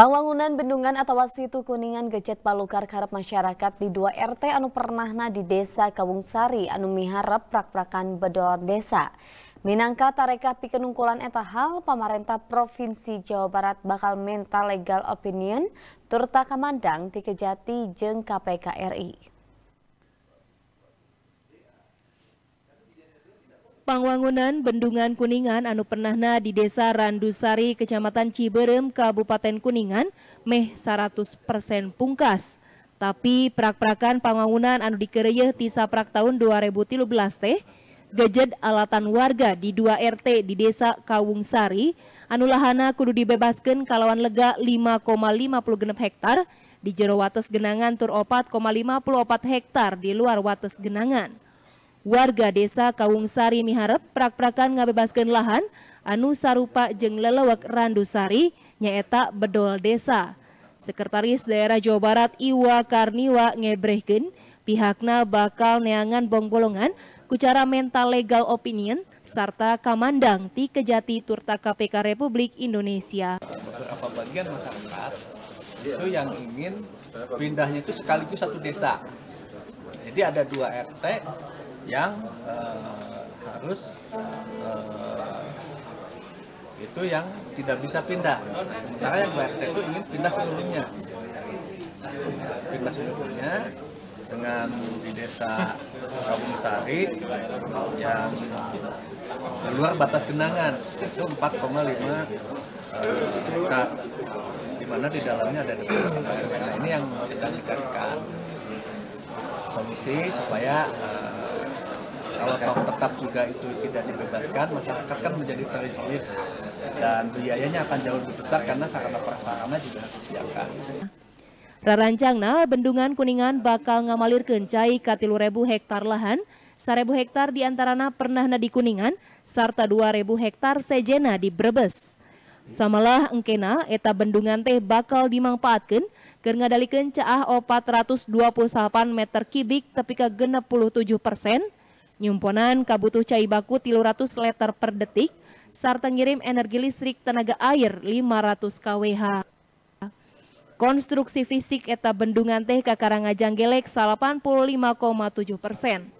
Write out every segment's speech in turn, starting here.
Pembangunan bendungan atau situ kuningan gecet palukar karep masyarakat di dua RT anu pernahna di desa Kawungsari anu miharap prak-prakan bedor desa. Minangka tarekah pikenungkulan etahal, pemerintah Provinsi Jawa Barat bakal mental legal opinion, turta kamandang di kejati jeng KPK RI. pangwangunan bendungan Kuningan anu pernahna di Desa Randusari, Kecamatan Ciberem, Kabupaten Kuningan, meh 100% pungkas. Tapi prak-prakan pangwangunan anu dikereyeh tisa prak tahun 2013 teh, gejed alatan warga di 2 RT di Desa Kawungsari, anu lahana kudu dibebaskan kalawan lega 5,56 hektar, di jero wates genangan tur 4,54 hektar di luar wates genangan warga desa Kawung Sari Miharep prak-prakan ngabebaskan lahan anu sarupa jeng lelewek sari nyeta bedol desa. Sekretaris Daerah Jawa Barat Iwa Karniwa ngebrehken pihakna bakal neangan bonggolongan kucara mental legal opinion serta kamandang ti kejati turta KPK Republik Indonesia. Beberapa bagian masyarakat itu yang ingin pindahnya itu sekaligus satu desa. Jadi ada dua RT, yang uh, harus uh, itu yang tidak bisa pindah. Sementara yang BRT itu ingin pindah seluruhnya. Pindah seluruhnya dengan di desa Kabung Sari yang di luar batas genangan itu 4,5 hektar di mana di dalamnya ada nah, ini yang sedang dicarikan solusi supaya uh, kalau top tetap juga itu tidak dibebaskan, masyarakat kan menjadi terisolir dan biayanya akan jauh lebih besar karena sarana prasarana juga harus disiapkan. Rarancangna, Bendungan Kuningan bakal ngamalir kencai katilu rebu hektar lahan, sarebu hektar diantarana na di Kuningan, serta dua rebu hektar sejena di Brebes. Samalah engkena eta bendungan teh bakal dimanfaatkan, keur ngadalikeun caah 428 meter kubik tepi ka 67 persen, Nyumponan kabutuh cai baku 300 liter per detik, serta ngirim energi listrik tenaga air 500 kWh. Konstruksi fisik eta bendungan teh Karangajang Gelek 85,7 persen.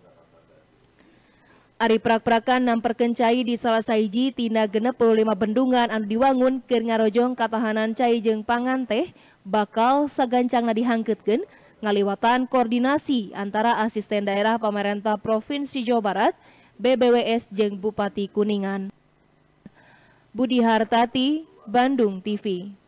Ari prak-prakan nam perkencai di salah saiji tina genep puluh bendungan anu diwangun keur ngarojong katahanan cai jeng pangan teh bakal nadi dihangketkan ngaliwatan koordinasi antara asisten daerah pemerintah Provinsi Jawa Barat, BBWS jeng Bupati Kuningan. Budi Hartati, Bandung TV.